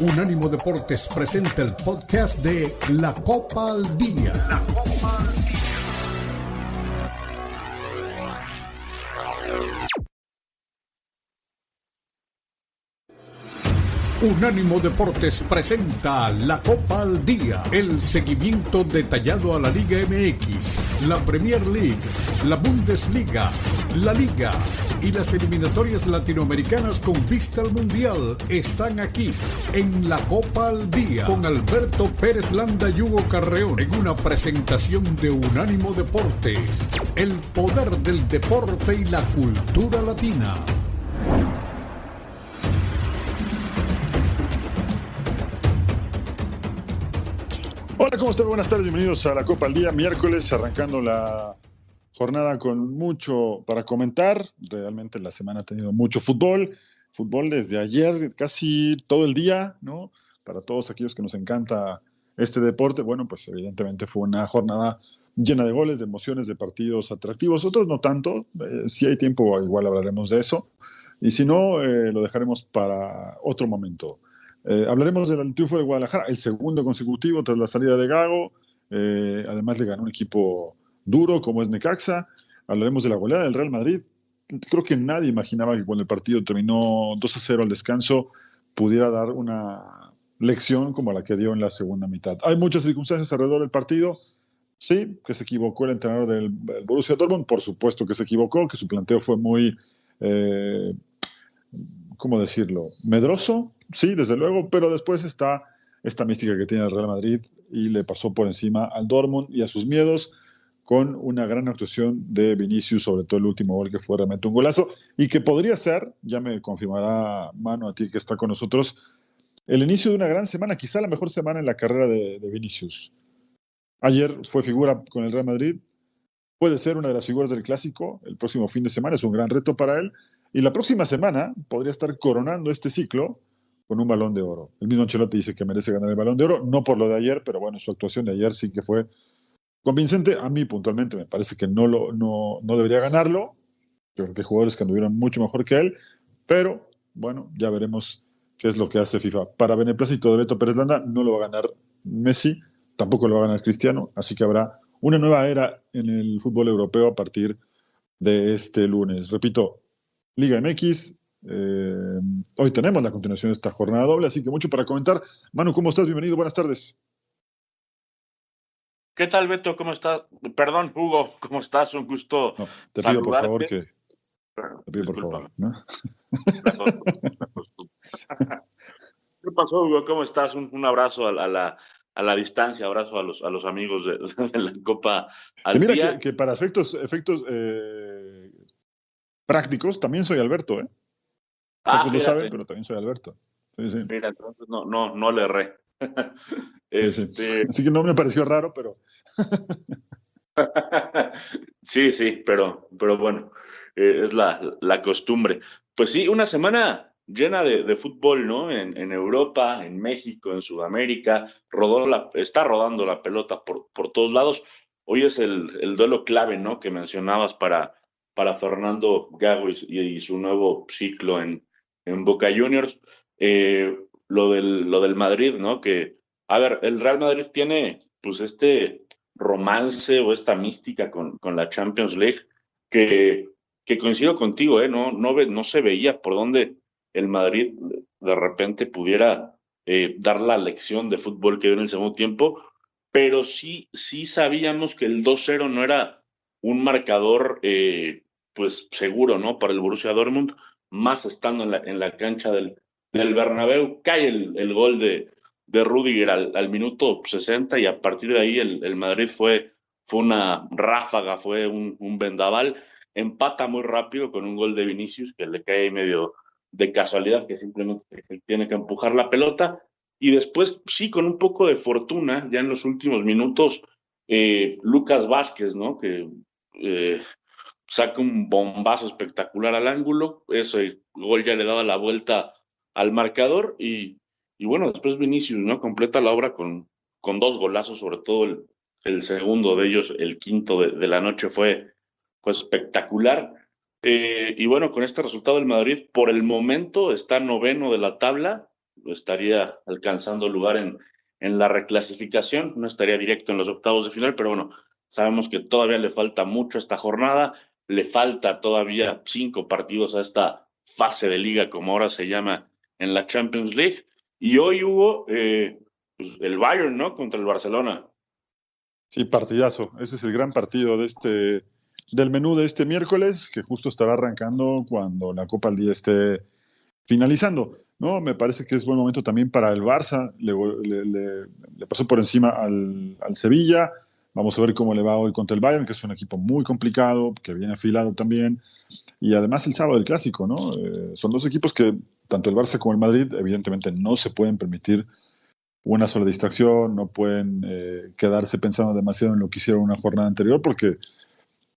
Unánimo Deportes presenta el podcast de La Copa al Día. Unánimo Deportes presenta la Copa al Día, el seguimiento detallado a la Liga MX, la Premier League, la Bundesliga, la Liga y las eliminatorias latinoamericanas con vista al Mundial están aquí en la Copa al Día con Alberto Pérez Landa y Hugo Carreón en una presentación de Unánimo Deportes, el poder del deporte y la cultura latina. Hola, ¿cómo están? Buenas tardes, bienvenidos a la Copa al Día, miércoles, arrancando la jornada con mucho para comentar. Realmente la semana ha tenido mucho fútbol, fútbol desde ayer, casi todo el día, ¿no? Para todos aquellos que nos encanta este deporte, bueno, pues evidentemente fue una jornada llena de goles, de emociones, de partidos atractivos, otros no tanto, eh, si hay tiempo igual hablaremos de eso, y si no, eh, lo dejaremos para otro momento. Eh, hablaremos del triunfo de Guadalajara, el segundo consecutivo tras la salida de Gago. Eh, además le ganó un equipo duro como es Necaxa. Hablaremos de la goleada del Real Madrid. Creo que nadie imaginaba que cuando el partido terminó 2 a 0 al descanso pudiera dar una lección como la que dio en la segunda mitad. Hay muchas circunstancias alrededor del partido. Sí, que se equivocó el entrenador del Borussia Dortmund, por supuesto que se equivocó, que su planteo fue muy, eh, ¿cómo decirlo?, medroso, sí, desde luego, pero después está esta mística que tiene el Real Madrid y le pasó por encima al Dortmund y a sus miedos con una gran actuación de Vinicius, sobre todo el último gol que fue realmente un golazo y que podría ser, ya me confirmará Mano a ti que está con nosotros, el inicio de una gran semana, quizá la mejor semana en la carrera de, de Vinicius. Ayer fue figura con el Real Madrid, puede ser una de las figuras del clásico el próximo fin de semana, es un gran reto para él y la próxima semana podría estar coronando este ciclo con un balón de oro. El mismo Ancelotti dice que merece ganar el balón de oro, no por lo de ayer, pero bueno, su actuación de ayer sí que fue convincente. A mí puntualmente me parece que no, lo, no, no debería ganarlo. Yo creo que hay jugadores que anduvieron mucho mejor que él, pero bueno, ya veremos qué es lo que hace FIFA. Para beneplácito de Beto Pérez Landa no lo va a ganar Messi, tampoco lo va a ganar Cristiano, así que habrá una nueva era en el fútbol europeo a partir de este lunes. Repito, Liga MX, eh, hoy tenemos la continuación de esta jornada doble, así que mucho para comentar. Manu, ¿cómo estás? Bienvenido, buenas tardes. ¿Qué tal, Beto? ¿Cómo estás? Perdón, Hugo, ¿cómo estás? Un gusto. te pido por favor que. Te pido por favor. ¿Qué pasó, Hugo? ¿Cómo estás? Un, abrazo a la, a, la, distancia, abrazo a los, a los amigos de, la Copa. mira Que, para efectos, efectos eh, prácticos también soy Alberto, ¿eh? Ah, lo pero también soy Alberto. Mira, entonces no, no, no le erré. este... Así que no me pareció raro, pero. sí, sí, pero, pero bueno, eh, es la, costumbre. Pues sí, una semana llena de, fútbol, ¿no? En, Europa, en México, en Sudamérica, rodó la, está rodando la pelota por, por todos lados. Hoy es el, duelo clave, ¿no? Que mencionabas para, para Fernando Gago y su nuevo ciclo en, en Boca Juniors. Eh, lo, del, lo del Madrid, ¿no? Que, a ver, el Real Madrid tiene pues este romance o esta mística con, con la Champions League que, que coincido contigo, ¿eh? No, no, ve, no se veía por dónde el Madrid de repente pudiera eh, dar la lección de fútbol que dio en el segundo tiempo, pero sí, sí sabíamos que el 2-0 no era un marcador eh, pues seguro, ¿no? Para el Borussia Dortmund más estando en la, en la cancha del, del Bernabéu, cae el, gol de, de Rudiger al, minuto 60 y a partir de ahí el, Madrid fue, fue una ráfaga, fue un, un, vendaval, empata muy rápido con un gol de Vinicius que le cae medio de casualidad, que simplemente tiene que empujar la pelota y después sí con un poco de fortuna, ya en los últimos minutos, eh, Lucas Vázquez, ¿no? Que eh, saca un bombazo espectacular al ángulo, ese gol ya le daba la vuelta al marcador y, y bueno, después Vinicius, ¿no? Completa la obra con, con dos golazos, sobre todo el, el segundo de ellos, el quinto de, la noche fue, fue espectacular. Eh, y bueno, con este resultado el Madrid por el momento está noveno de la tabla, estaría alcanzando lugar en, en la reclasificación, no estaría directo en los octavos de final, pero bueno, sabemos que todavía le falta mucho esta jornada, le falta todavía cinco partidos a esta fase de liga, como ahora se llama, en la Champions League. Y hoy hubo eh, pues, el Bayern, ¿no? Contra el Barcelona. Sí, partidazo. Ese es el gran partido de este, del menú de este miércoles, que justo estará arrancando cuando la Copa del Día esté finalizando. No, me parece que es buen momento también para el Barça. Le, le pasó por encima al, al Sevilla Vamos a ver cómo le va hoy contra el Bayern, que es un equipo muy complicado, que viene afilado también. Y además el sábado el clásico, ¿no? Eh, son dos equipos que, tanto el Barça como el Madrid, evidentemente no se pueden permitir una sola distracción, no pueden eh, quedarse pensando demasiado en lo que hicieron una jornada anterior, porque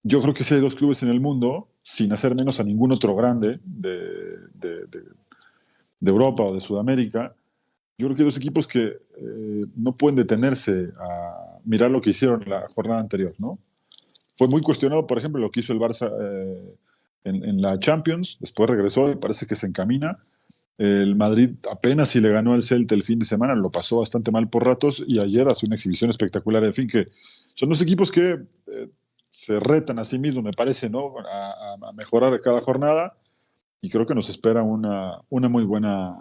yo creo que si hay dos clubes en el mundo, sin hacer menos a ningún otro grande de Europa o de Sudamérica, yo creo que hay dos equipos que eh, no pueden detenerse a mirar lo que hicieron la jornada anterior, ¿no? Fue muy cuestionado, por ejemplo, lo que hizo el Barça eh, en, la Champions, después regresó y parece que se encamina. El Madrid apenas si le ganó al Celta el fin de semana, lo pasó bastante mal por ratos y ayer hace una exhibición espectacular. En fin, que son dos equipos que eh, se retan a sí mismos, me parece, ¿no? A, mejorar cada jornada y creo que nos espera una, una muy buena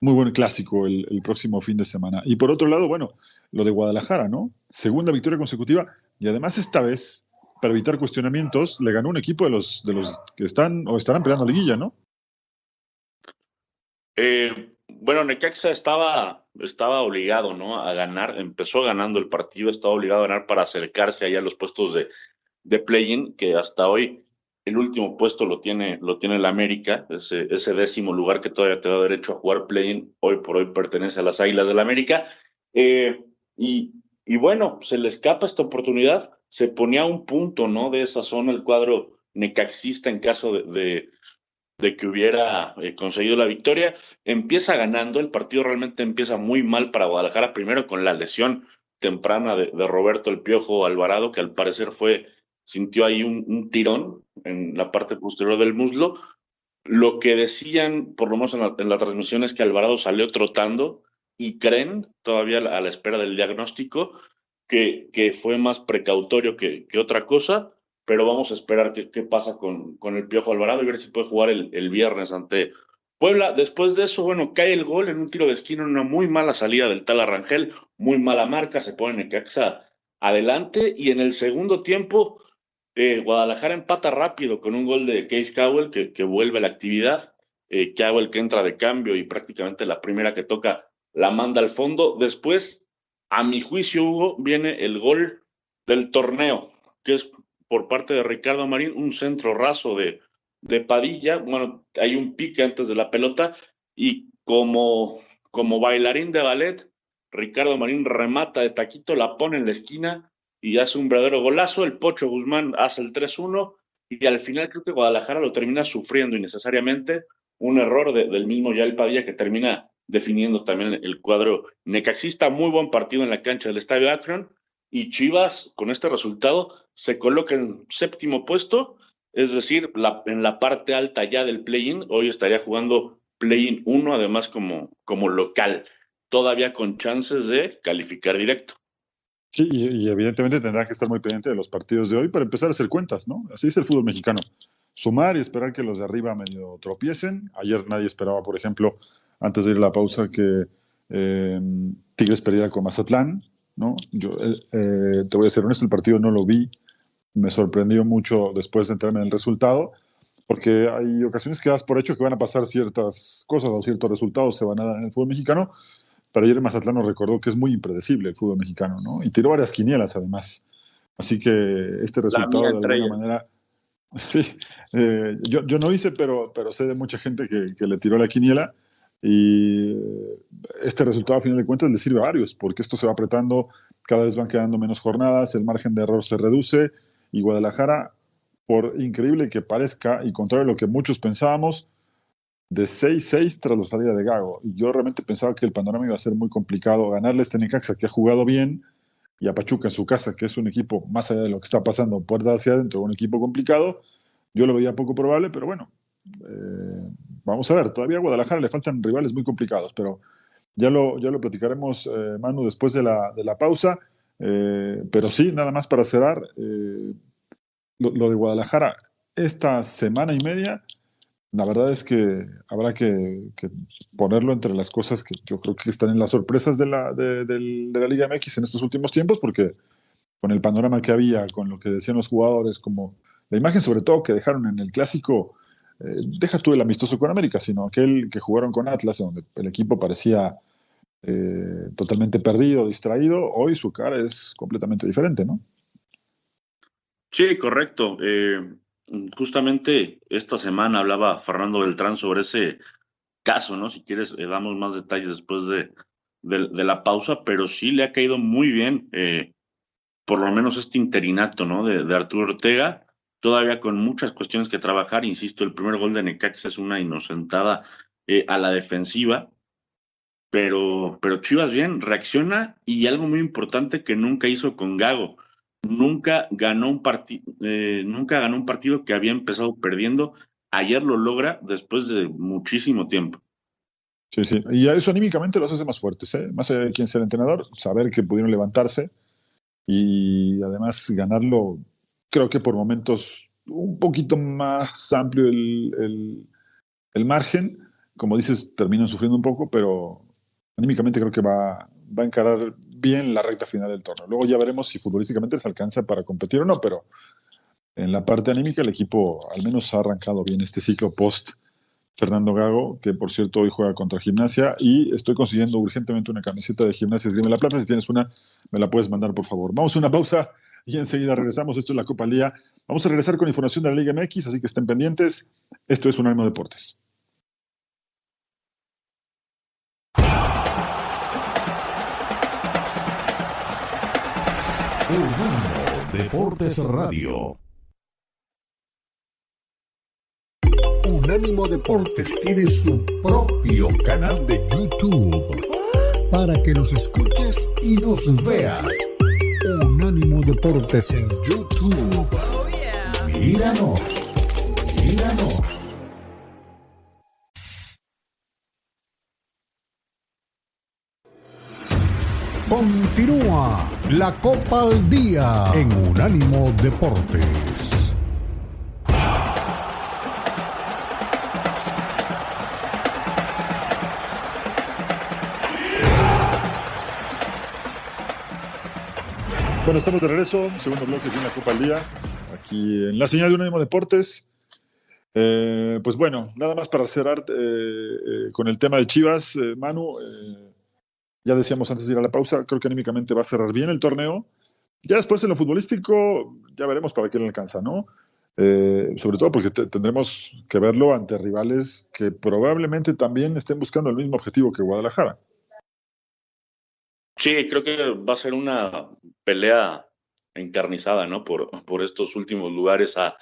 muy buen clásico el, próximo fin de semana. Y por otro lado, bueno, lo de Guadalajara, ¿no? Segunda victoria consecutiva y además esta vez, para evitar cuestionamientos, le ganó un equipo de los, de los que están o estarán peleando liguilla, ¿no? Eh, bueno, Necaxa estaba, estaba obligado, ¿no? A ganar, empezó ganando el partido, estaba obligado a ganar para acercarse allá a los puestos de, de play-in, que hasta hoy el último puesto lo tiene, lo tiene América, ese, décimo lugar que todavía te da derecho a jugar play hoy por hoy pertenece a las Águilas del la América. Eh, y, bueno, se le escapa esta oportunidad, se ponía un punto, ¿no? De esa zona el cuadro necaxista en caso de, de, que hubiera eh, conseguido la victoria. Empieza ganando, el partido realmente empieza muy mal para Guadalajara, primero con la lesión temprana de Roberto El Piojo Alvarado, que al parecer fue sintió ahí un, tirón en la parte posterior del muslo. Lo que decían, por lo menos en la, transmisión, es que Alvarado salió trotando y creen, todavía a la espera del diagnóstico, que, que fue más precautorio que, que, otra cosa, pero vamos a esperar qué pasa con, con, el Piojo Alvarado y ver si puede jugar el, viernes ante Puebla, después de eso, bueno, cae el gol en un tiro de esquina, en una muy mala salida del tal Arrangel, muy mala marca, se pone caxa adelante y en el segundo tiempo eh, Guadalajara empata rápido con un gol de Case Cowell que, que vuelve la actividad. hago eh, Cowell que entra de cambio y prácticamente la primera que toca la manda al fondo. Después, a mi juicio, Hugo, viene el gol del torneo, que es por parte de Ricardo Marín, un centro raso de, de Padilla. Bueno, hay un pique antes de la pelota y como, como bailarín de ballet, Ricardo Marín remata de taquito, la pone en la esquina y hace un verdadero golazo, el Pocho Guzmán hace el 3-1 y al final creo que Guadalajara lo termina sufriendo innecesariamente, un error del mismo Yael Padilla que termina definiendo también el cuadro necaxista, muy buen partido en la cancha del Estadio Akron y Chivas con este resultado se coloca en séptimo puesto, es decir, en la parte alta ya del play-in, hoy estaría jugando play-in 1 además como, como local, todavía con chances de calificar directo. Sí, y, evidentemente tendrán que estar muy pendientes de los partidos de hoy para empezar a hacer cuentas, ¿no? Así es el fútbol mexicano. Sumar y esperar que los de arriba medio tropiecen. Ayer nadie esperaba, por ejemplo, antes de ir a la pausa, que eh, Tigres perdiera con Mazatlán, ¿no? Yo eh, eh, te voy a ser honesto, el partido no lo vi. Me sorprendió mucho después de entrarme en el resultado, porque hay ocasiones que das por hecho que van a pasar ciertas cosas o ciertos resultados se van a dar en el fútbol mexicano. Pero ayer Mazatlán nos recordó que es muy impredecible el fútbol mexicano, ¿no? Y tiró varias quinielas además. Así que este resultado de alguna manera. Sí, eh, yo, no hice, pero, pero sé de mucha gente que, que le tiró la quiniela y eh, este resultado a final de cuentas le sirve a varios, porque esto se va apretando, cada vez van quedando menos jornadas, el margen de error se reduce y Guadalajara, por increíble que parezca y contrario a lo que muchos pensábamos, de 6-6 tras la salida de Gago. Y yo realmente pensaba que el panorama iba a ser muy complicado ganarle a este que ha jugado bien, y a Pachuca en su casa, que es un equipo, más allá de lo que está pasando, puerta hacia adentro, un equipo complicado. Yo lo veía poco probable, pero bueno, eh, vamos a ver. Todavía a Guadalajara le faltan rivales muy complicados, pero ya lo, ya lo platicaremos, eh, Manu, después de la, pausa. Eh, pero sí, nada más para cerrar, lo de Guadalajara, esta semana y media la verdad es que habrá que, ponerlo entre las cosas que yo creo que están en las sorpresas de la, de, Liga MX en estos últimos tiempos, porque con el panorama que había, con lo que decían los jugadores, como la imagen sobre todo que dejaron en el clásico, eh, deja tú el amistoso con América, sino aquel que jugaron con Atlas, donde el equipo parecía eh, totalmente perdido, distraído, hoy su cara es completamente diferente, ¿no? Sí, correcto. Eh, justamente esta semana hablaba Fernando Beltrán sobre ese caso, ¿no? Si quieres, eh, damos más detalles después de, de, la pausa, pero sí le ha caído muy bien, eh, por lo menos este interinato, ¿no? De, Arturo Ortega, todavía con muchas cuestiones que trabajar, insisto, el primer gol de Necaxa es una inocentada eh, a la defensiva, pero, pero Chivas bien, reacciona y algo muy importante que nunca hizo con Gago nunca ganó un, partido eh, nunca ganó un partido que había empezado perdiendo. Ayer lo logra después de muchísimo tiempo. Sí, sí. Y eso anímicamente los hace más fuertes, ¿eh? más allá de quién sea el entrenador, saber que pudieron levantarse y además ganarlo, creo que por momentos un poquito más amplio el, el margen. Como dices, terminan sufriendo un poco, pero anímicamente creo que va, va a encarar bien la recta final del torneo. Luego ya veremos si futbolísticamente se alcanza para competir o no, pero en la parte anímica el equipo al menos ha arrancado bien este ciclo post Fernando Gago, que por cierto hoy juega contra Gimnasia y estoy consiguiendo urgentemente una camiseta de Gimnasia Dime La Plata. Si tienes una, me la puedes mandar por favor. Vamos a una pausa y enseguida regresamos. Esto es la Copa al Día. Vamos a regresar con información de la Liga MX, así que estén pendientes. Esto es Un Alma Deportes. Unánimo Deportes Radio. Unánimo Deportes tiene su propio canal de YouTube para que nos escuches y nos veas. Unánimo Deportes en YouTube. Míranos. Míranos. Continúa la Copa al Día en Unánimo Deportes. Bueno, estamos de regreso, segundo bloque de la Copa al Día, aquí en la señal de Unánimo Deportes. Eh, pues bueno, nada más para cerrar eh, eh, con el tema de Chivas, Manu. Ya decíamos antes de ir a la pausa, creo que anímicamente va a cerrar bien el torneo. Ya después en lo futbolístico, ya veremos para qué le alcanza, ¿no? Eh, sobre todo porque tendremos que verlo ante rivales que probablemente también estén buscando el mismo objetivo que Guadalajara. Sí, creo que va a ser una pelea encarnizada, ¿no? Por, por estos últimos lugares a,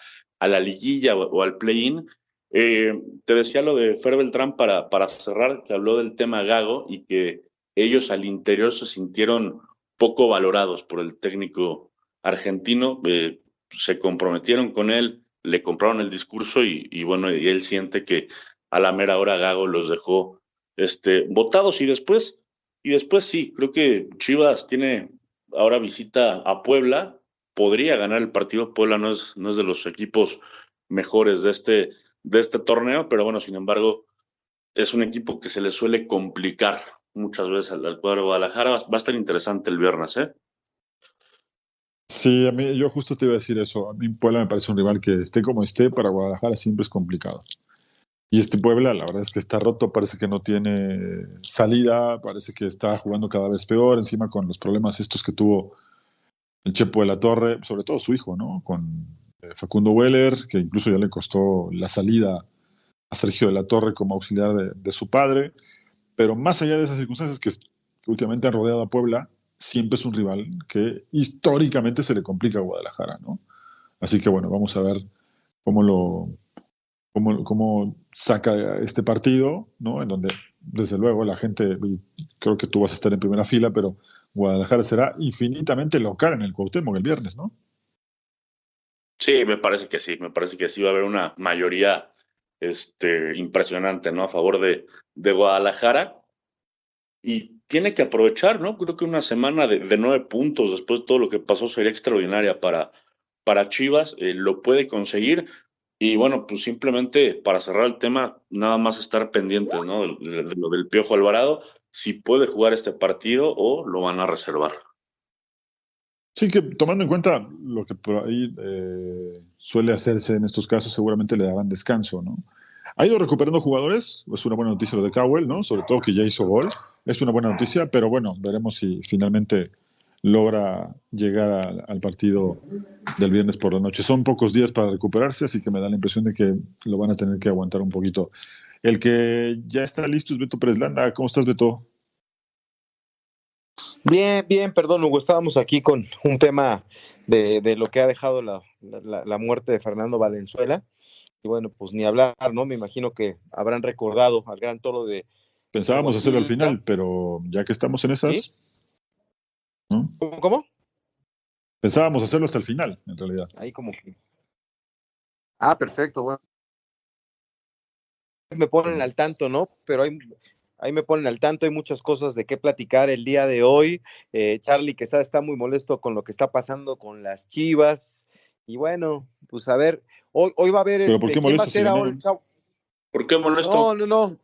la liguilla o, al play-in. Eh, te decía lo de Fer Beltrán para, para cerrar, que habló del tema Gago y que ellos al interior se sintieron poco valorados por el técnico argentino, eh, se comprometieron con él, le compraron el discurso y, bueno, él siente que a la mera hora Gago los dejó este, votados y después, y después sí, creo que Chivas tiene ahora visita a Puebla, podría ganar el partido, Puebla no es, no es de los equipos mejores de este, de este torneo, pero bueno, sin embargo, es un equipo que se le suele complicar muchas veces al, cuadro de Guadalajara. Va, a estar interesante el viernes, ¿eh? Sí, a mí, yo justo te iba a decir eso. A mí Puebla me parece un rival que esté como esté, para Guadalajara siempre es complicado. Y este Puebla, la verdad es que está roto, parece que no tiene salida, parece que está jugando cada vez peor, encima con los problemas estos que tuvo el Chepo de la Torre, sobre todo su hijo, ¿no? Con eh, Facundo Weller, que incluso ya le costó la salida a Sergio de la Torre como auxiliar de, de su padre. Pero más allá de esas circunstancias que, últimamente han rodeado a Puebla, siempre es un rival que históricamente se le complica a Guadalajara, ¿no? Así que bueno, vamos a ver cómo lo cómo, cómo saca este partido, ¿no? En donde desde luego la gente creo que tú vas a estar en primera fila, pero Guadalajara será infinitamente local en el Cuauhtémoc el viernes, ¿no? Sí, me parece que sí, me parece que sí va a haber una mayoría este, impresionante, ¿no? A favor de, de Guadalajara. Y tiene que aprovechar, ¿no? Creo que una semana de, nueve puntos después de todo lo que pasó sería extraordinaria para, para Chivas. Eh, lo puede conseguir. Y bueno, pues simplemente para cerrar el tema, nada más estar pendientes, ¿no? lo del Piojo Alvarado, si puede jugar este partido o lo van a reservar. Sí, que tomando en cuenta lo que por ahí eh, suele hacerse en estos casos, seguramente le darán descanso, ¿no? Ha ido recuperando jugadores, es una buena noticia lo de Cowell, ¿no? Sobre todo que ya hizo gol, es una buena noticia, pero bueno, veremos si finalmente logra llegar al partido del viernes por la noche. Son pocos días para recuperarse, así que me da la impresión de que lo van a tener que aguantar un poquito. El que ya está listo es Beto Preslanda. ¿Cómo estás, Beto? Bien, bien, perdón, Hugo, estábamos aquí con un tema de, lo que ha dejado la, muerte de Fernando Valenzuela. Y bueno, pues ni hablar, ¿no? Me imagino que habrán recordado al gran toro de. Pensábamos hacerlo al final, pero ya que estamos en esas. ¿Cómo, Pensábamos hacerlo hasta el final, en realidad. Ahí como que. Ah, perfecto, bueno me ponen al tanto, ¿no? Pero hay, Ahí me ponen al tanto, hay muchas cosas de qué platicar el día de hoy. Eh, Charlie Quesada está muy molesto con lo que está pasando con las chivas. Y bueno, pues a ver, hoy, hoy va a haber... ¿Pero por este, qué molesto, va ¿Por qué molesto? No, no, no.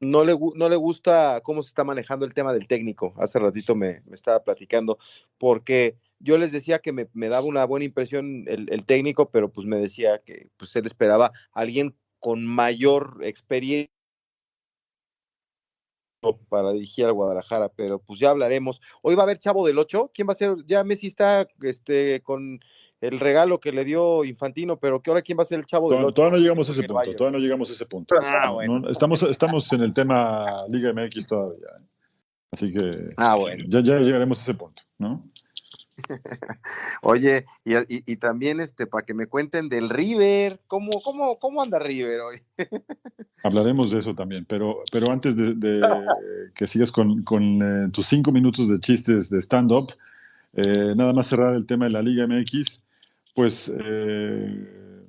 No le, no le gusta cómo se está manejando el tema del técnico. Hace ratito me, me estaba platicando, porque yo les decía que me, me daba una buena impresión el, el técnico, pero pues me decía que pues él esperaba a alguien con mayor experiencia para dirigir al Guadalajara, pero pues ya hablaremos. Hoy va a haber Chavo del 8, ¿quién va a ser? Ya Messi está este, con el regalo que le dio Infantino, pero que ahora quién va a ser el Chavo del 8? Todavía no llegamos a ese punto, todavía ah, no llegamos a ese punto. estamos, estamos en el tema Liga MX todavía, ¿eh? así que ah, ya, ya llegaremos a ese punto, ¿no? Oye, y, también este, para que me cuenten del River, ¿cómo, cómo, anda River hoy? Hablaremos de eso también, pero, pero antes de, que sigas con, eh, tus cinco minutos de chistes de stand-up, eh, nada más cerrar el tema de la Liga MX, pues eh,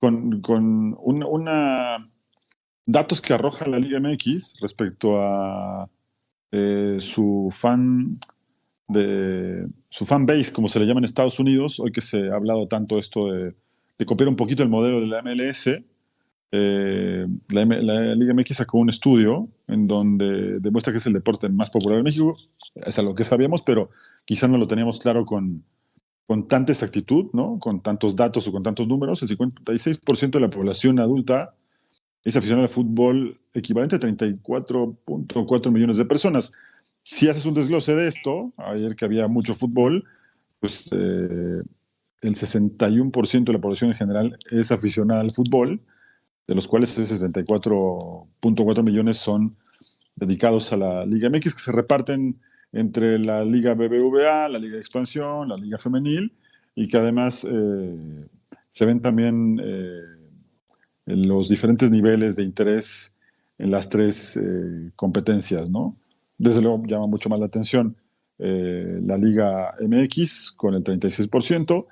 con, una datos que arroja la Liga MX respecto a su fan de su fan base, como se le llama en Estados Unidos, hoy que se ha hablado tanto esto de, copiar un poquito el modelo de la MLS, eh, la, la, Liga MX sacó un estudio en donde demuestra que es el deporte más popular de México, es a lo que sabíamos, pero quizás no lo teníamos claro con, con tanta exactitud, ¿no? con tantos datos o con tantos números. El 56% de la población adulta es aficionada al fútbol, equivalente a 34.4 millones de personas si haces un desglose de esto, ayer que había mucho fútbol, pues eh, el 61% de la población en general es aficionada al fútbol, de los cuales 64.4 millones son dedicados a la Liga MX, que se reparten entre la Liga BBVA, la Liga de Expansión, la Liga Femenil, y que además eh, se ven también eh, los diferentes niveles de interés en las tres competencias, ¿no? Desde luego llama mucho más la atención eh, la Liga MX con el 36%,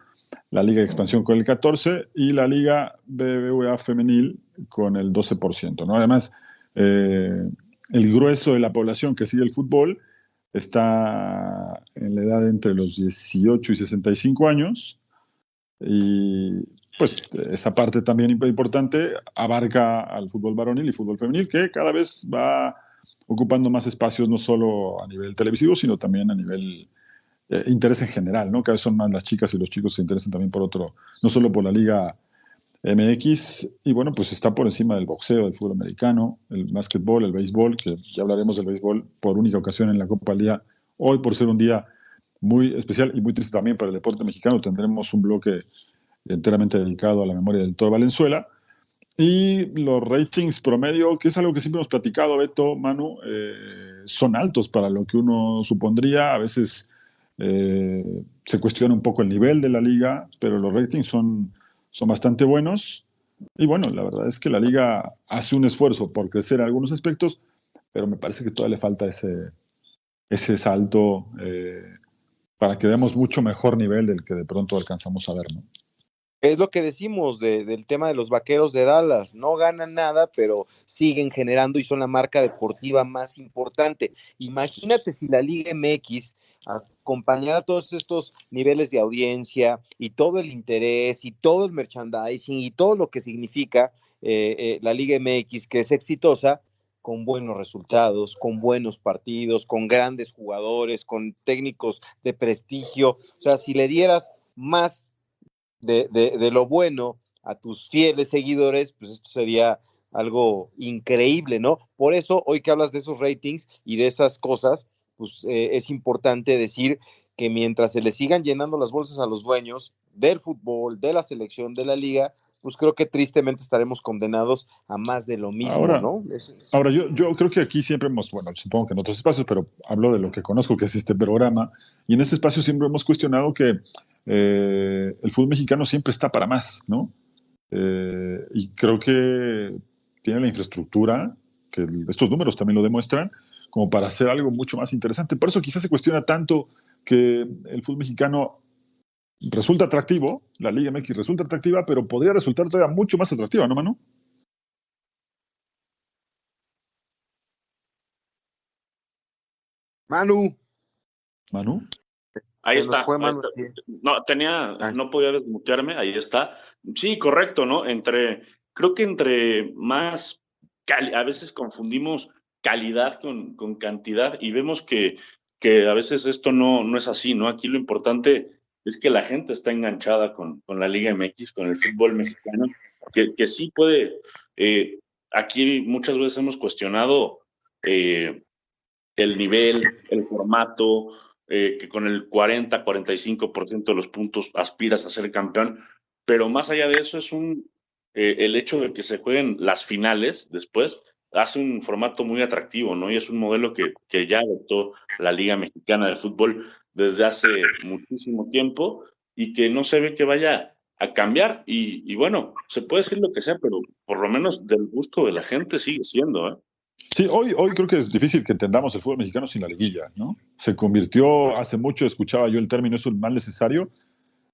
la Liga de Expansión con el 14% y la Liga BBVA Femenil con el 12%. Además, eh, el grueso de la población que sigue el fútbol está en la edad entre los 18 y 65 años y pues esa parte también importante abarca al fútbol varonil y fútbol femenil que cada vez va ocupando más espacios no solo a nivel televisivo, sino también a nivel eh, interés en general, ¿no? Cada vez son más las chicas y los chicos se interesan también por otro, no solo por la liga MX, y bueno, pues está por encima del boxeo, del fútbol americano, el básquetbol, el béisbol, que ya hablaremos del béisbol por única ocasión en la Copa del Día, hoy por ser un día muy especial y muy triste también para el deporte mexicano, tendremos un bloque enteramente dedicado a la memoria del Toro Valenzuela, y los ratings promedio, que es algo que siempre hemos platicado, Beto, Manu, eh, son altos para lo que uno supondría. A veces eh, se cuestiona un poco el nivel de la liga, pero los ratings son, son bastante buenos. Y bueno, la verdad es que la liga hace un esfuerzo por crecer en algunos aspectos, pero me parece que todavía le falta ese, ese salto eh, para que demos mucho mejor nivel del que de pronto alcanzamos a ver. ¿no? Es lo que decimos del tema de los vaqueros de Dallas. No ganan nada, pero siguen generando y son la marca deportiva más importante. Imagínate si la Liga MX acompañara todos estos niveles de audiencia y todo el interés y todo el merchandising y todo lo que significa eh, eh, la Liga MX, que es exitosa, con buenos resultados, con buenos partidos, con grandes jugadores, con técnicos de prestigio. O sea, si le dieras más de, de, de lo bueno a tus fieles seguidores, pues esto sería algo increíble, ¿no? Por eso, hoy que hablas de esos ratings y de esas cosas, pues eh, es importante decir que mientras se le sigan llenando las bolsas a los dueños del fútbol, de la selección, de la liga, pues creo que tristemente estaremos condenados a más de lo mismo, ahora, ¿no? Ahora, yo, yo creo que aquí siempre hemos, bueno, supongo que en otros espacios, pero hablo de lo que conozco, que es este programa, y en este espacio siempre hemos cuestionado que eh, el fútbol mexicano siempre está para más, ¿no? Eh, y creo que tiene la infraestructura, que estos números también lo demuestran, como para hacer algo mucho más interesante. Por eso quizás se cuestiona tanto que el fútbol mexicano resulta atractivo, la Liga MX resulta atractiva, pero podría resultar todavía mucho más atractiva, ¿no, Manu? Manu. Manu. Ahí está. No, tenía, ah. no podía desmutearme, ahí está. Sí, correcto, ¿no? Entre, creo que entre más, a veces confundimos calidad con, cantidad y vemos que, que, a veces esto no, no es así, ¿no? Aquí lo importante es que la gente está enganchada con, con la Liga MX, con el fútbol mexicano, que, sí puede, eh, aquí muchas veces hemos cuestionado eh, el nivel, el formato, eh, que con el 40-45% de los puntos aspiras a ser campeón, pero más allá de eso es un, el hecho de que se jueguen las finales después, hace un formato muy atractivo, ¿no? Y es un modelo que, que ya adoptó la Liga Mexicana de Fútbol desde hace muchísimo tiempo y que no se ve que vaya a cambiar. Y, bueno, se puede decir lo que sea, pero por lo menos del gusto de la gente sigue siendo. ¿eh? Sí, hoy, hoy creo que es difícil que entendamos el fútbol mexicano sin la liguilla, ¿no? Se convirtió, hace mucho escuchaba yo el término, es un mal necesario.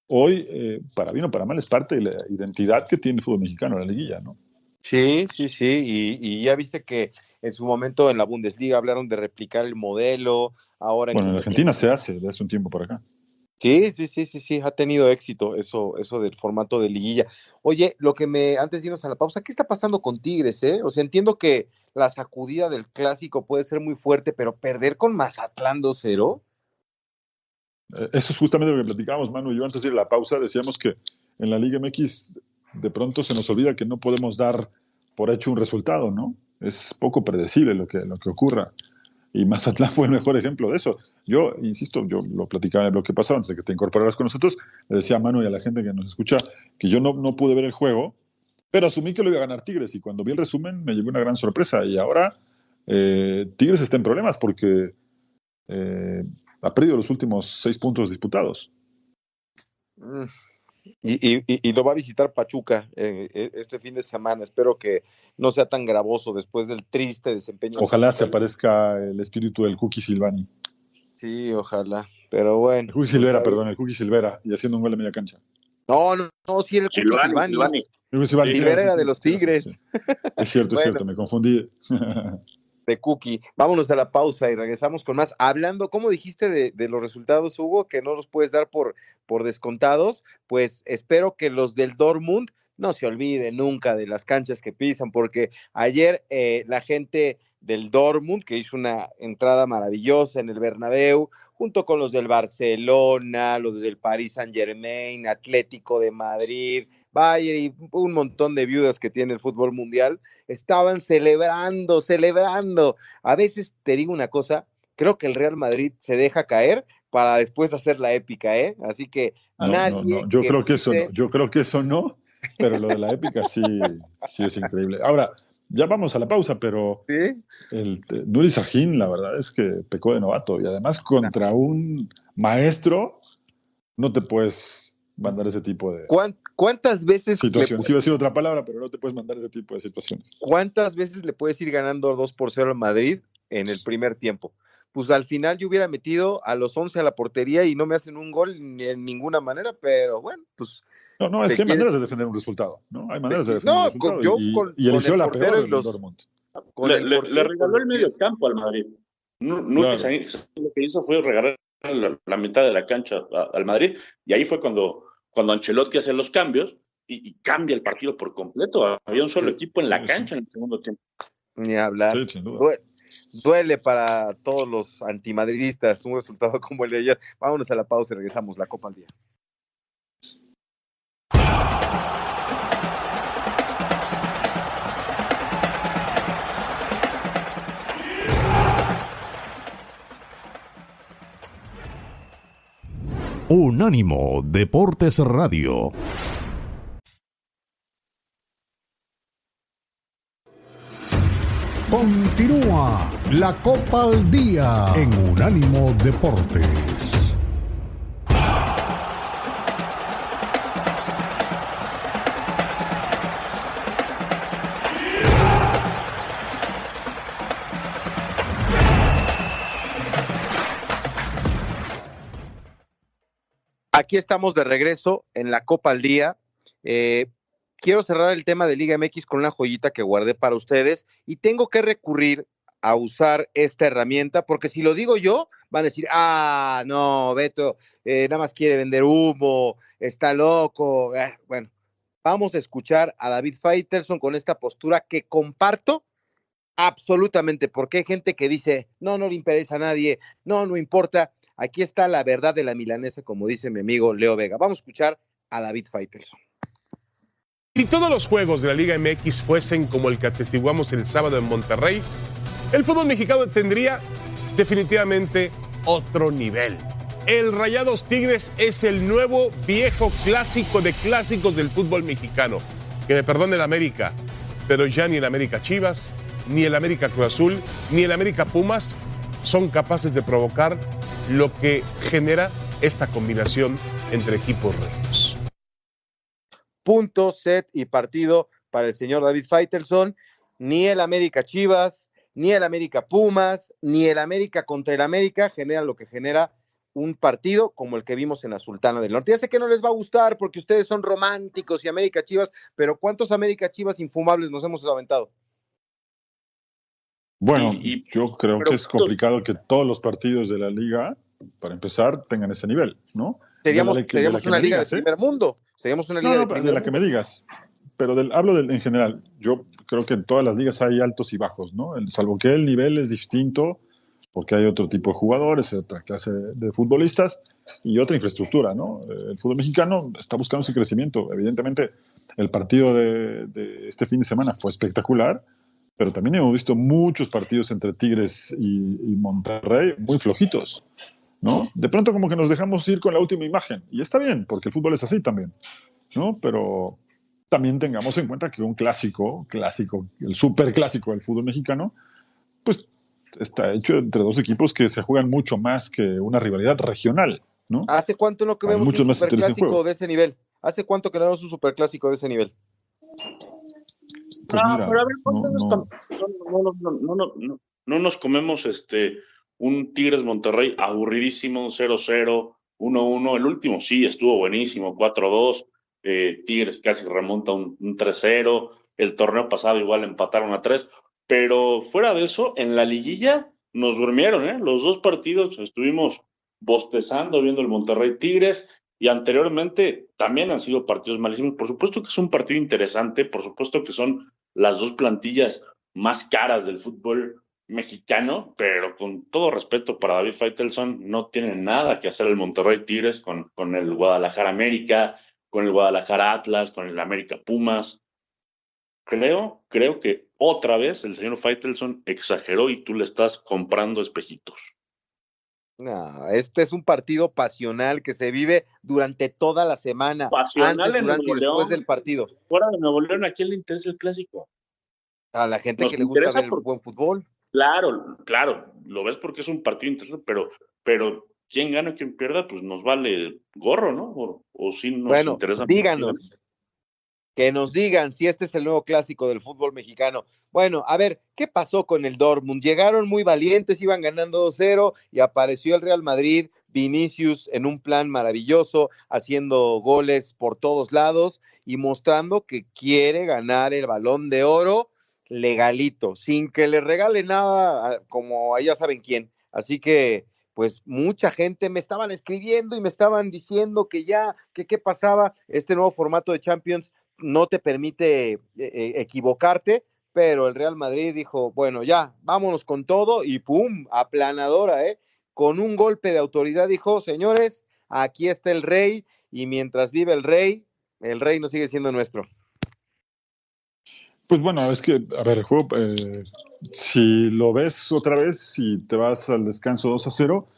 Hoy, eh, para bien o para mal, es parte de la identidad que tiene el fútbol mexicano, la liguilla, ¿no? Sí, sí, sí, y, y ya viste que en su momento en la Bundesliga hablaron de replicar el modelo. Ahora bueno, en Argentina se hace desde hace un tiempo por acá. Sí, sí, sí, sí, sí, ha tenido éxito eso, eso del formato de liguilla. Oye, lo que me, antes de irnos a la pausa, ¿qué está pasando con Tigres, eh? O sea, entiendo que la sacudida del clásico puede ser muy fuerte, pero perder con Mazatlán 2-0. Eh, eso es justamente lo que platicábamos, Manu. Yo antes de ir a la pausa decíamos que en la Liga MX de pronto se nos olvida que no podemos dar por hecho un resultado, ¿no? Es poco predecible lo que, lo que ocurra. Y Mazatlán fue el mejor ejemplo de eso. Yo, insisto, yo lo platicaba en lo que pasado, antes de que te incorporaras con nosotros, le decía a Manu y a la gente que nos escucha que yo no, pude ver el juego, pero asumí que lo iba a ganar Tigres y cuando vi el resumen me llevé una gran sorpresa y ahora eh, Tigres está en problemas porque eh, ha perdido los últimos seis puntos disputados. Mm. Y, y, y, lo va a visitar Pachuca eh, eh, este fin de semana. Espero que no sea tan gravoso después del triste desempeño. Ojalá se aparezca el espíritu del Cookie Silvani. Sí, ojalá. Pero bueno. El Cookie Silvera, perdón, el Cookie Silvera. Y haciendo un gol a media cancha. No, no, no, sí, el Silvani. Silvani. El Silvani. Silvera era de los Tigres. Es cierto, es cierto, me confundí. de este, Cookie. Vámonos a la pausa y regresamos con más. Hablando, ¿cómo dijiste de, los resultados, Hugo? Que no los puedes dar por, por descontados. Pues espero que los del Dortmund no se olviden nunca de las canchas que pisan, porque ayer eh, la gente del Dortmund, que hizo una entrada maravillosa en el Bernabéu, junto con los del Barcelona, los del Paris Saint Germain, Atlético de Madrid, y un montón de viudas que tiene el fútbol mundial, estaban celebrando, celebrando. A veces te digo una cosa, creo que el Real Madrid se deja caer para después hacer la épica, ¿eh? Así que ah, nadie. Yo creo que eso no, yo creo que eso no, pero lo de la épica sí, sí es increíble. Ahora, ya vamos a la pausa, pero el, el eh, Nuri Sahin, la verdad es que pecó de novato y además contra un maestro no te puedes mandar ese tipo de. ¿Cuántas veces. situación si iba a otra palabra, pero no te puedes mandar ese tipo de situaciones. ¿Cuántas veces le puedes ir ganando 2 por 0 al Madrid en el primer tiempo? Pues al final yo hubiera metido a los 11 a la portería y no me hacen un gol en ninguna manera, pero bueno, pues. No, no, es que hay maneras de defender un resultado, ¿no? Hay maneras de defender no, un resultado. yo con, la peor y los, le, regaló el medio campo al Madrid. No, no lo que hizo fue regalar la, mitad de la cancha al Madrid y ahí fue cuando cuando Ancelotti hace los cambios y, cambia el partido por completo. Había un solo equipo en la cancha en el segundo tiempo. Ni hablar. duele, para todos los antimadridistas un resultado como el de ayer. Vámonos a la pausa y regresamos la Copa al Día. Unánimo Deportes Radio. Continúa la Copa al Día en Unánimo Deportes. aquí estamos de regreso en la Copa al Día. Eh, quiero cerrar el tema de Liga MX con una joyita que guardé para ustedes y tengo que recurrir a usar esta herramienta porque si lo digo yo, van a decir, ah, no, Beto, eh, nada más quiere vender humo, está loco. Eh, bueno, vamos a escuchar a David Faitelson con esta postura que comparto absolutamente porque hay gente que dice, no, no le interesa a nadie, no, no importa. Aquí está la verdad de la milanesa, como dice mi amigo Leo Vega. Vamos a escuchar a David Faitelson. Si todos los juegos de la Liga MX fuesen como el que atestiguamos el sábado en Monterrey, el fútbol mexicano tendría definitivamente otro nivel. El Rayados Tigres es el nuevo viejo clásico de clásicos del fútbol mexicano. Que me perdone el América, pero ya ni el América Chivas, ni el América Cruz Azul, ni el América Pumas son capaces de provocar lo que genera esta combinación entre equipos reyes. Punto, set y partido para el señor David Faitelson. Ni el América Chivas, ni el América Pumas, ni el América contra el América genera lo que genera un partido como el que vimos en la Sultana del Norte. Ya sé que no les va a gustar porque ustedes son románticos y América Chivas, pero ¿cuántos América Chivas infumables nos hemos aventado? Bueno, yo creo que es complicado que todos los partidos de la liga, para empezar, tengan ese nivel, ¿no? Seríamos, una liga del de ¿eh? primer mundo, seríamos una liga de, de, la que me digas. Pero del, hablo en general, yo creo que en todas las ligas hay altos y bajos, ¿no? salvo que el nivel es distinto, porque hay otro tipo de jugadores, otra clase de futbolistas y otra infraestructura, ¿no? Eh, el fútbol mexicano está buscando ese crecimiento. Evidentemente, el partido de, de este fin de semana fue espectacular, pero también hemos visto muchos partidos entre Tigres y, Monterrey muy flojitos, ¿no? De pronto como que nos dejamos ir con la última imagen, y está bien, porque el fútbol es así también, ¿no? Pero también tengamos en cuenta que un clásico, clásico, el super clásico del fútbol mexicano, pues está hecho entre dos equipos que se juegan mucho más que una rivalidad regional, ¿no? ¿Hace cuánto lo que vemos un superclásico de ese nivel? ¿Hace cuánto que no vemos un superclásico de ese nivel? no, no, nos comemos este un Tigres Monterrey aburridísimo, 0-0, 1-1. El último sí estuvo buenísimo, 4-2. Eh, Tigres casi remonta un, 3-0. El torneo pasado igual empataron a 3. Pero fuera de eso, en la liguilla nos durmieron, ¿eh? Los dos partidos estuvimos bostezando viendo el Monterrey Tigres y anteriormente también han sido partidos malísimos. Por supuesto que es un partido interesante, por supuesto que son las dos plantillas más caras del fútbol mexicano, pero con todo respeto para David Faitelson, no tiene nada que hacer el Monterrey Tigres con, con el Guadalajara América, con el Guadalajara Atlas, con el América Pumas. Creo, creo que otra vez el señor Faitelson exageró y tú le estás comprando espejitos. No, este es un partido pasional que se vive durante toda la semana. Pasional antes, durante y después del partido. Fuera de Nuevo León, ¿a quién le interesa el clásico? A la gente que le gusta ver por... el buen fútbol. Claro, claro, lo ves porque es un partido interesante, pero, pero quién gana, quién pierda, pues nos vale gorro, ¿no? O, si nos bueno, interesa. Díganos, que nos digan si este es el nuevo clásico del fútbol mexicano. Bueno, a ver, ¿qué pasó con el Dortmund? Llegaron muy valientes, iban ganando 2-0 y apareció el Real Madrid, Vinicius en un plan maravilloso, haciendo goles por todos lados y mostrando que quiere ganar el balón de oro legalito, sin que le regale nada, como ya saben quién. Así que pues mucha gente me estaban escribiendo y me estaban diciendo que ya, que qué pasaba, este nuevo formato de Champions no te permite eh, eh, equivocarte, pero el Real Madrid dijo, bueno, ya, vámonos con todo y ¡pum! Aplanadora, ¿eh? Con un golpe de autoridad dijo, señores, aquí está el rey y mientras vive el rey, el rey no sigue siendo nuestro. Pues bueno, es que, a ver, el juego, eh, si lo ves otra vez, si te vas al descanso 2 a 0,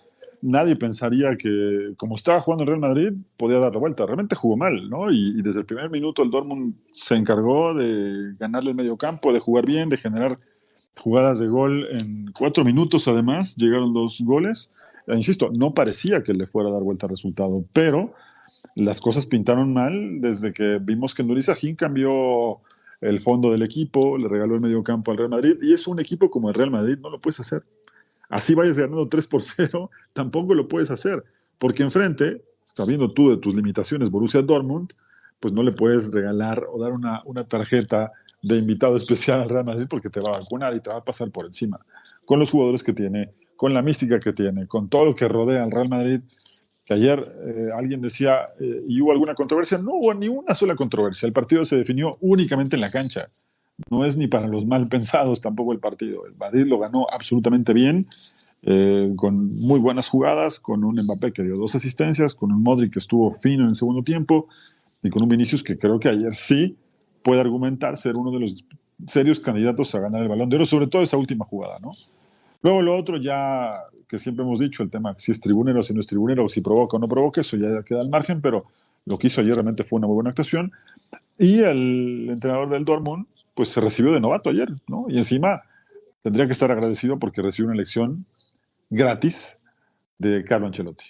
nadie pensaría que, como estaba jugando el Real Madrid, podía dar la vuelta. Realmente jugó mal, ¿no? Y, desde el primer minuto el Dortmund se encargó de ganarle el medio campo, de jugar bien, de generar jugadas de gol en cuatro minutos además, llegaron dos goles. E insisto, no parecía que le fuera a dar vuelta el resultado, pero las cosas pintaron mal desde que vimos que Nuri Sahin cambió el fondo del equipo, le regaló el medio campo al Real Madrid, y es un equipo como el Real Madrid, no lo puedes hacer así vayas ganando 3 por 0, tampoco lo puedes hacer, porque enfrente, sabiendo tú de tus limitaciones, Borussia Dortmund, pues no le puedes regalar o dar una, tarjeta de invitado especial al Real Madrid porque te va a vacunar y te va a pasar por encima, con los jugadores que tiene, con la mística que tiene, con todo lo que rodea al Real Madrid, que ayer eh, alguien decía, eh, ¿y hubo alguna controversia? No hubo ni una sola controversia, el partido se definió únicamente en la cancha no es ni para los mal pensados tampoco el partido. El Madrid lo ganó absolutamente bien, eh, con muy buenas jugadas, con un Mbappé que dio dos asistencias, con un Modric que estuvo fino en el segundo tiempo y con un Vinicius que creo que ayer sí puede argumentar ser uno de los serios candidatos a ganar el balón de oro, sobre todo esa última jugada, ¿no? Luego lo otro ya que siempre hemos dicho, el tema si es tribunero, si no es tribunero, si provoca o no provoca, eso ya queda al margen, pero lo que hizo ayer realmente fue una muy buena actuación. Y el entrenador del Dortmund, pues se recibió de novato ayer, ¿no? Y encima tendría que estar agradecido porque recibió una elección gratis de Carlo Ancelotti.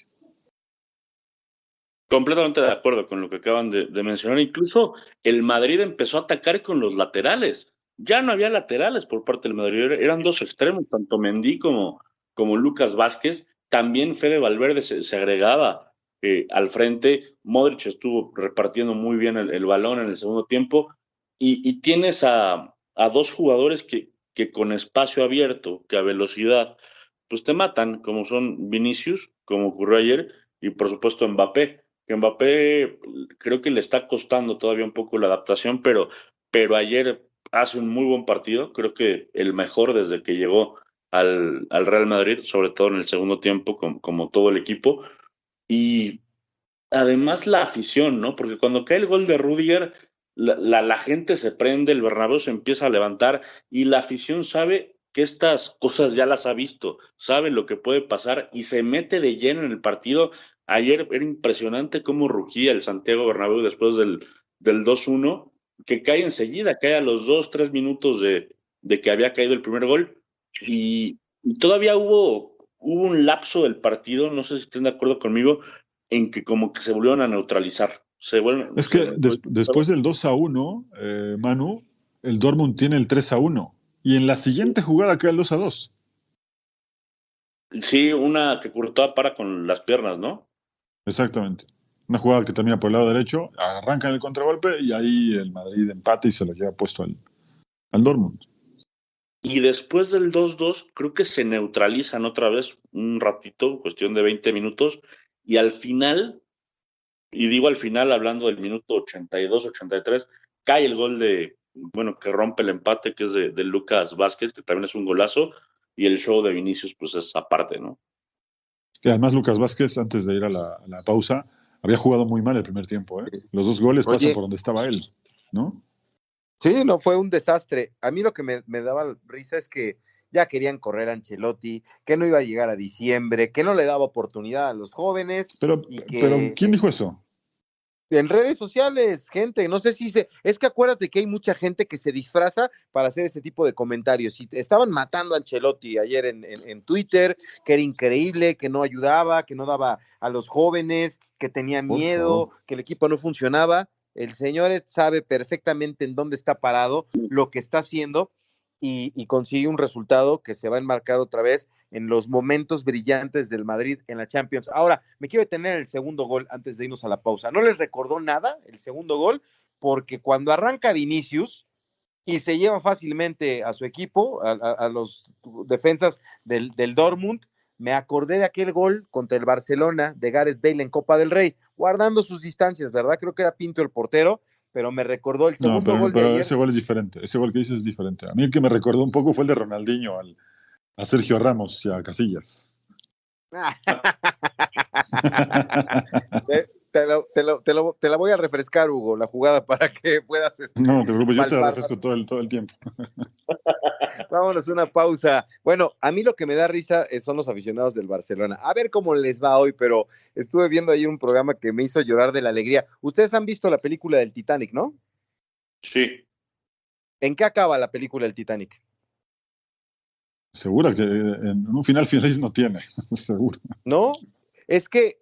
Completamente de acuerdo con lo que acaban de, mencionar. Incluso el Madrid empezó a atacar con los laterales. Ya no había laterales por parte del Madrid. Eran dos extremos, tanto Mendy como, como Lucas Vázquez. También Fede Valverde se, agregaba eh, al frente. Modric estuvo repartiendo muy bien el balón en el segundo tiempo y, tienes a, dos jugadores que, con espacio abierto, que a velocidad, pues te matan, como son Vinicius, como ocurrió ayer, y por supuesto Mbappé. Que Mbappé creo que le está costando todavía un poco la adaptación, pero, pero ayer hace un muy buen partido, creo que el mejor desde que llegó al, Real Madrid, sobre todo en el segundo tiempo, como, como todo el equipo. Y además la afición, ¿no? Porque cuando cae el gol de Rudiger, la, gente se prende, el Bernabéu se empieza a levantar y la afición sabe que estas cosas ya las ha visto, sabe lo que puede pasar y se mete de lleno en el partido. Ayer era impresionante cómo rugía el Santiago Bernabéu después del, del 2-1, que cae enseguida, cae a los 2, 3 minutos de, que había caído el primer gol y, todavía hubo, hubo un lapso del partido, no sé si estén de acuerdo conmigo, en que como que se volvieron a neutralizar. Es que después del 2 a 1, eh, Manu, el Dortmund tiene el 3 a 1. Y en la siguiente jugada queda el 2 a 2. Sí, una que Courtois para con las piernas, ¿no? Exactamente. Una jugada que termina por el lado derecho, arranca en el contragolpe y ahí el Madrid empate y se lo lleva puesto al, al Dortmund. Y después del 2-2, creo que se neutralizan otra vez un ratito, cuestión de 20 minutos, y al final y digo al final, hablando del minuto 82-83, cae el gol de, bueno, que rompe el empate, que es de, Lucas Vázquez, que también es un golazo, y el show de Vinicius, pues es aparte, ¿no? Y además Lucas Vázquez, antes de ir a la, pausa, había jugado muy mal el primer tiempo, ¿eh? Los dos goles pasan por donde estaba él, ¿no? Sí, no, fue un desastre. A mí lo que me daba risa es que ya querían correr a Ancelotti, que no iba a llegar a diciembre, que no le daba oportunidad a los jóvenes. Pero, pero ¿quién dijo eso? En redes sociales, gente, no sé si se... Es que acuérdate que hay mucha gente que se disfraza para hacer ese tipo de comentarios. Y estaban matando a Ancelotti ayer en, en, Twitter, que era increíble, que no ayudaba, que no daba a los jóvenes, que tenía miedo, que el equipo no funcionaba. El señor sabe perfectamente en dónde está parado, lo que está haciendo y, y, consigue un resultado que se va a enmarcar otra vez en los momentos brillantes del Madrid en la Champions. Ahora, me quiero detener el segundo gol antes de irnos a la pausa. No les recordó nada el segundo gol porque cuando arranca Vinicius y se lleva fácilmente a su equipo, a, las los defensas del, del Dortmund, me acordé de aquel gol contra el Barcelona de Gareth Bale en Copa del Rey, guardando sus distancias, ¿verdad? Creo que era Pinto el portero, pero me recordó el segundo gol Ese gol es diferente, ese gol que dices es diferente. A mí el que me recordó un poco fue el de Ronaldinho al, a Sergio Ramos y a Casillas. Te, lo, te, lo, la voy a refrescar, Hugo, la jugada para que puedas. Este, no, te preocupes, yo te la refresco todo el, tiempo. Vámonos, una pausa. Bueno, a mí lo que me da risa eh, son los aficionados del Barcelona. A ver cómo les va hoy, pero estuve viendo ahí un programa que me hizo llorar de la alegría. Ustedes han visto la película del Titanic, ¿no? Sí. ¿En qué acaba la película del Titanic? Seguro que eh, en un final feliz no tiene, seguro. No, es que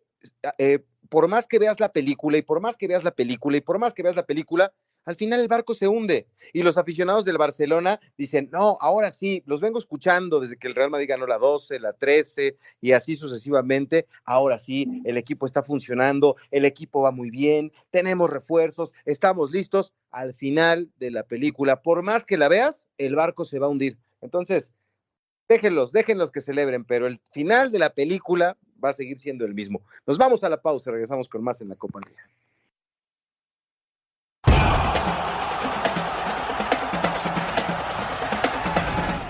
eh, por más que veas la película y por más que veas la película y por más que veas la película, al final el barco se hunde y los aficionados del Barcelona dicen, no, ahora sí, los vengo escuchando desde que el Real Madrid ganó la 12, la 13 y así sucesivamente, ahora sí, el equipo está funcionando, el equipo va muy bien, tenemos refuerzos, estamos listos. Al final de la película, por más que la veas, el barco se va a hundir. Entonces, déjenlos, déjenlos que celebren, pero el final de la película va a seguir siendo el mismo. Nos vamos a la pausa, regresamos con más en la Copa al Día.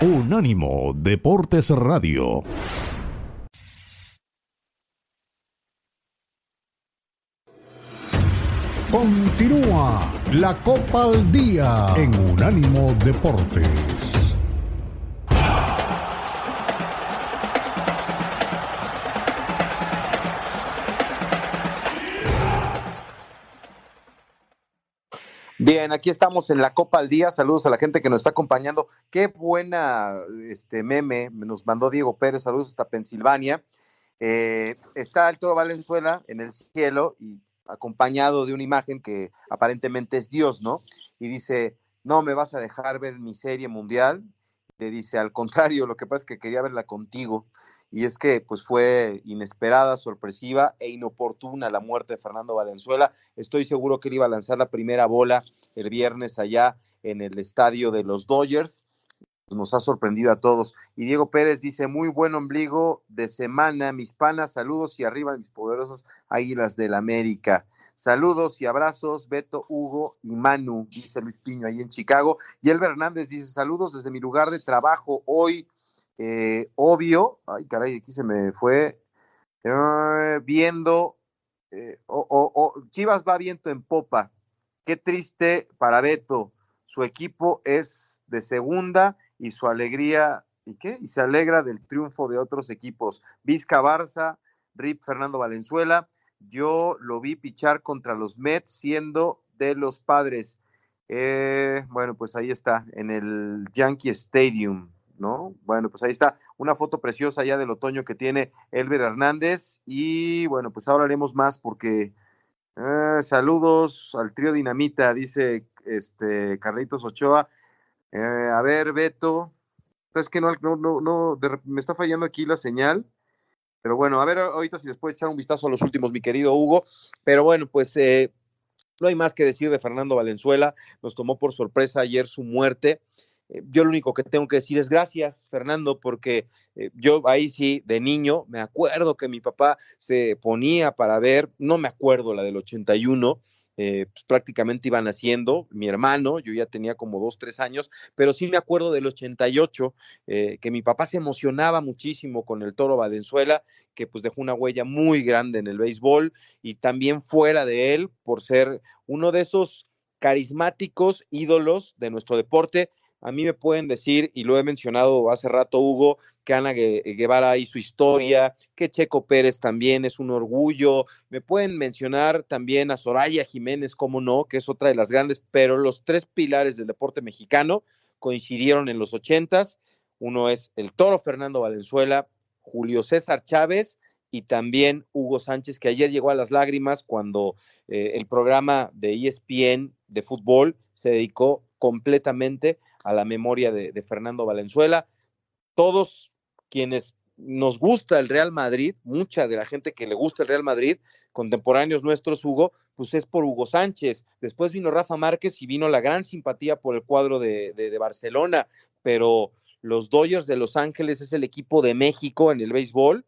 Unánimo Deportes Radio. Continúa la Copa al Día en Unánimo Deportes. Bien, aquí estamos en la Copa al Día. Saludos a la gente que nos está acompañando. Qué buena este meme nos mandó Diego Pérez. Saludos hasta Pensilvania. Eh, está el toro Valenzuela en el cielo y acompañado de una imagen que aparentemente es Dios, ¿no? Y dice, no me vas a dejar ver mi serie mundial, le dice, al contrario, lo que pasa es que quería verla contigo. Y es que pues fue inesperada, sorpresiva e inoportuna la muerte de Fernando Valenzuela. Estoy seguro que él iba a lanzar la primera bola el viernes allá en el estadio de los Dodgers pues, nos ha sorprendido a todos. Y Diego Pérez dice, muy buen ombligo de semana, mis panas, saludos y arriba mis poderosas águilas del América. Saludos y abrazos, Beto, Hugo y Manu, dice Luis Piño ahí en Chicago. Y Elber Hernández dice, saludos desde mi lugar de trabajo hoy, eh, obvio, ay caray, aquí se me fue, ah, viendo, eh, Chivas va viento en popa. Qué triste para Beto. Su equipo es de segunda y su alegría, ¿y qué? Y se alegra del triunfo de otros equipos. Vizca Barça, Rip Fernando Valenzuela. Yo lo vi pichar contra los Mets siendo de los padres. Eh, bueno, pues ahí está, en el Yankee Stadium, ¿no? Bueno, pues ahí está una foto preciosa ya del otoño que tiene Elber Hernández. Y bueno, pues ahora haremos más porque eh, saludos al trío Dinamita, dice este Carlitos Ochoa. Eh, a ver, Beto. Es que no, no, no, me está fallando aquí la señal. Pero bueno, a ver ahorita si les puedo echar un vistazo a los últimos, mi querido Hugo. Pero bueno, pues eh, no hay más que decir de Fernando Valenzuela. Nos tomó por sorpresa ayer su muerte. Eh, yo lo único que tengo que decir es gracias, Fernando, porque yo ahí sí, de niño, me acuerdo que mi papá se ponía para ver, no me acuerdo la del 81, eh, pues, prácticamente iban haciendo, mi hermano, yo ya tenía como dos, tres años, pero sí me acuerdo del 88, eh, que mi papá se emocionaba muchísimo con el toro Valenzuela, que pues dejó una huella muy grande en el béisbol y también fuera de él por ser uno de esos carismáticos ídolos de nuestro deporte. A mí me pueden decir, y lo he mencionado hace rato, Hugo, Ana eh, Guevara y su historia, que Checo Pérez también es un orgullo. Me pueden mencionar también a Soraya Jiménez, como no, que es otra de las grandes, pero los tres pilares del deporte mexicano coincidieron en los ochentas. Uno es el toro Fernando Valenzuela, Julio César Chávez y también Hugo Sánchez, que ayer llegó a las lágrimas cuando eh, el programa de ESPN de fútbol se dedicó completamente a la memoria de Fernando Valenzuela. Todos quienes nos gusta el Real Madrid, mucha de la gente que le gusta el Real Madrid, contemporáneos nuestros, Hugo, pues es por Hugo Sánchez. Después vino Rafa Márquez y vino la gran simpatía por el cuadro de, de, Barcelona, pero los Dodgers de Los Ángeles es el equipo de México en el béisbol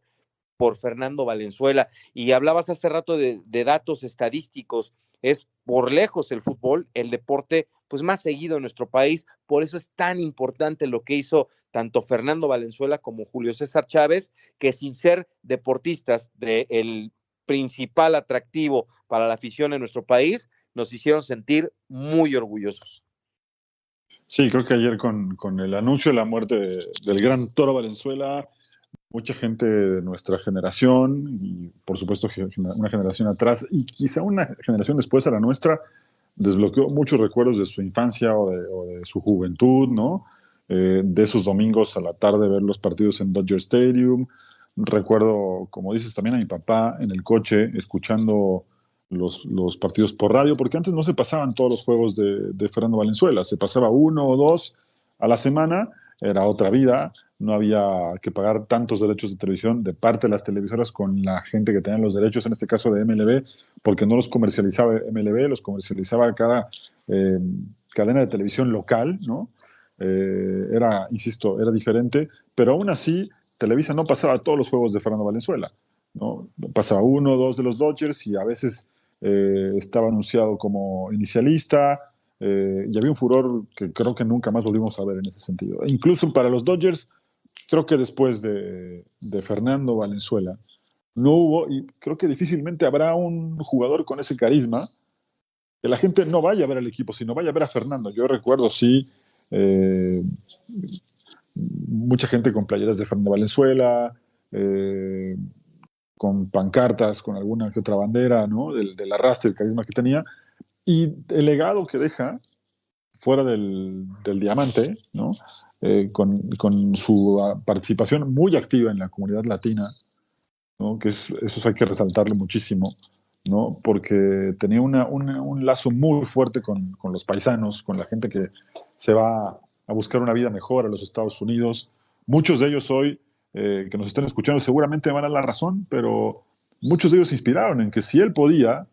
por Fernando Valenzuela. Y hablabas hace rato de, de datos estadísticos. Es por lejos el fútbol, el deporte pues más seguido en nuestro país. Por eso es tan importante lo que hizo tanto Fernando Valenzuela como Julio César Chávez, que sin ser deportistas del principal atractivo para la afición en nuestro país, nos hicieron sentir muy orgullosos. Sí, creo que ayer con, el anuncio de la muerte del gran Toro Valenzuela, mucha gente de nuestra generación y por supuesto una generación atrás y quizá una generación después a la nuestra, desbloqueó muchos recuerdos de su infancia o de, su juventud, ¿no? Eh, de esos domingos a la tarde ver los partidos en Dodger Stadium. Recuerdo, como dices, también a mi papá en el coche escuchando los, partidos por radio, porque antes no se pasaban todos los juegos de, de Fernando Valenzuela, se pasaba uno o dos a la semana era otra vida, no había que pagar tantos derechos de televisión de parte de las televisoras con la gente que tenía los derechos, en este caso de MLB, porque no los comercializaba MLB, los comercializaba cada eh, cadena de televisión local, ¿no? Eh, era, insisto, era diferente, pero aún así Televisa no pasaba todos los juegos de Fernando Valenzuela, ¿no? Pasaba uno o dos de los Dodgers y a veces eh, estaba anunciado como inicialista, eh, y había un furor que creo que nunca más volvimos a ver en ese sentido. E incluso para los Dodgers, creo que después de, Fernando Valenzuela, no hubo, y creo que difícilmente habrá un jugador con ese carisma, que la gente no vaya a ver al equipo, sino vaya a ver a Fernando. Yo recuerdo, sí, eh, mucha gente con playeras de Fernando Valenzuela, eh, con pancartas, con alguna que otra bandera, ¿no? Del, del arrastre, el carisma que tenía, y el legado que deja fuera del, diamante, ¿no? Eh, con, con, su ah, participación muy activa en la comunidad latina, ¿no? que eso hay que resaltarlo muchísimo, ¿no? porque tenía una, un lazo muy fuerte con, con, los paisanos, con la gente que se va a buscar una vida mejor a los Estados Unidos. Muchos de ellos hoy eh, que nos están escuchando seguramente van a la razón, pero muchos de ellos se inspiraron en que si él podía,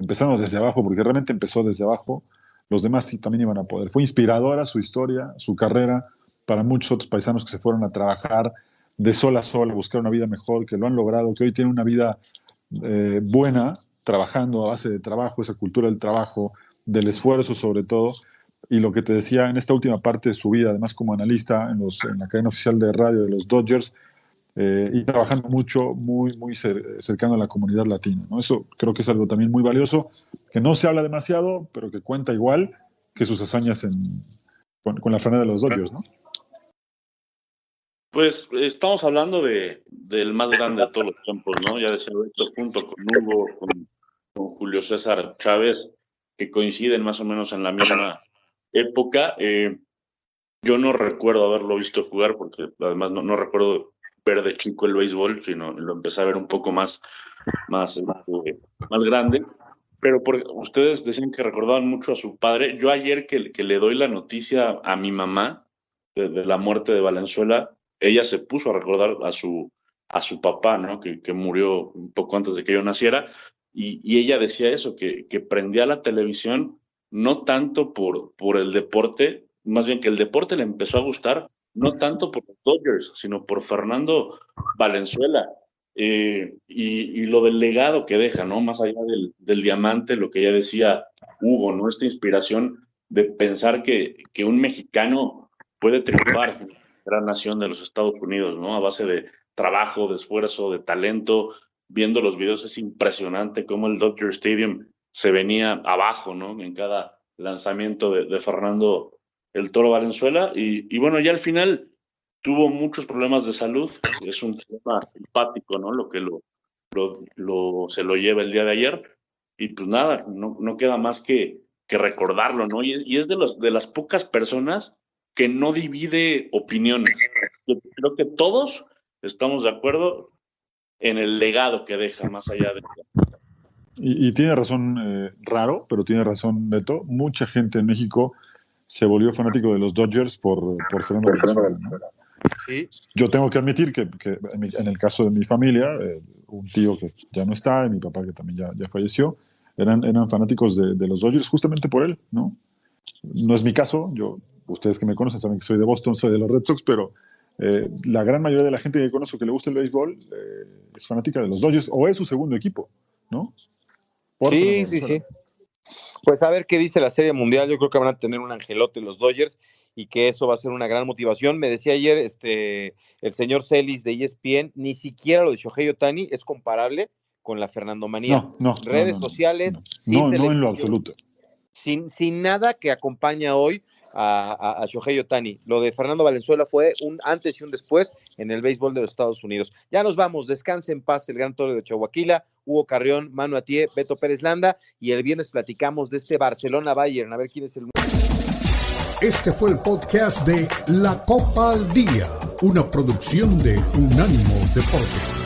Empezamos desde abajo, porque realmente empezó desde abajo. Los demás sí también iban a poder. Fue inspiradora su historia, su carrera, para muchos otros paisanos que se fueron a trabajar de sol a sol, a buscar una vida mejor, que lo han logrado, que hoy tienen una vida eh, buena, trabajando a base de trabajo, esa cultura del trabajo, del esfuerzo sobre todo. Y lo que te decía en esta última parte de su vida, además como analista en, los, en la cadena oficial de radio de los Dodgers, eh, y trabajando mucho, muy, muy cercano a la comunidad latina. ¿no? Eso creo que es algo también muy valioso, que no se habla demasiado, pero que cuenta igual que sus hazañas en, con, la franela de los Dodgers, ¿no? Pues estamos hablando de, del más grande de todos los tiempos, ¿no? Ya decía esto junto con Hugo, con, Julio César Chávez, que coinciden más o menos en la misma época. Eh, yo no recuerdo haberlo visto jugar, porque además no recuerdo ver de chico el béisbol, sino lo empecé a ver un poco más, más, este, más grande. Pero por, ustedes decían que recordaban mucho a su padre. Yo ayer que, le doy la noticia a mi mamá de, la muerte de Valenzuela, ella se puso a recordar a su, a su papá, ¿no? que, que murió un poco antes de que yo naciera. Y, y ella decía eso, que, que prendía la televisión no tanto por, por el deporte, más bien que el deporte le empezó a gustar no tanto por los Dodgers, sino por Fernando Valenzuela eh, y, lo del legado que deja, ¿no? Más allá del, diamante, lo que ya decía Hugo, ¿no? Esta inspiración de pensar que, que un mexicano puede triunfar en la gran nación de los Estados Unidos, ¿no? A base de trabajo, de esfuerzo, de talento. Viendo los videos es impresionante cómo el Dodger Stadium se venía abajo, ¿no? En cada lanzamiento de, de Fernando el Toro Valenzuela. Y, y, bueno, ya al final tuvo muchos problemas de salud. Es un tema simpático, ¿no? Lo que lo, lo, se lo lleva el día de ayer. Y pues nada, no, no queda más que, que recordarlo, ¿no? Y, es de, los, de las pocas personas que no divide opiniones. Yo creo que todos estamos de acuerdo en el legado que deja más allá de... Y, tiene razón, eh, raro, pero tiene razón Neto Mucha gente en México se volvió fanático de los Dodgers por, por Fernando Sí. Yo tengo que admitir que, en el caso de mi familia, eh, un tío que ya no está, y mi papá que también ya, falleció, eran, eran fanáticos de, los Dodgers justamente por él, ¿no? No es mi caso, yo, ustedes que me conocen saben que soy de Boston, soy de los Red Sox, pero eh, la gran mayoría de la gente que conozco que le gusta el béisbol eh, es fanática de los Dodgers o es su segundo equipo, ¿no? sí, sí, sí. Pues a ver qué dice la Serie Mundial. Yo creo que van a tener un angelote los Dodgers y que eso va a ser una gran motivación. Me decía ayer este, el señor Celis de ESPN, ni siquiera lo de Shohei Otani es comparable con la Fernando No, no. Redes sociales, no, no en lo absoluto sin, nada que acompaña hoy a, a, Tani. Shohei Otani. Lo de Fernando Valenzuela fue un antes y un después en el béisbol de los Estados Unidos. Ya nos vamos, descanse en paz el gran toro de Chihuahua. Hugo Carrión, Manu Atié, Beto Pérez Landa y el viernes platicamos de este Barcelona Bayern, a ver quién es el... Este fue el podcast de La Copa al Día, una producción de Unánimo Deportes.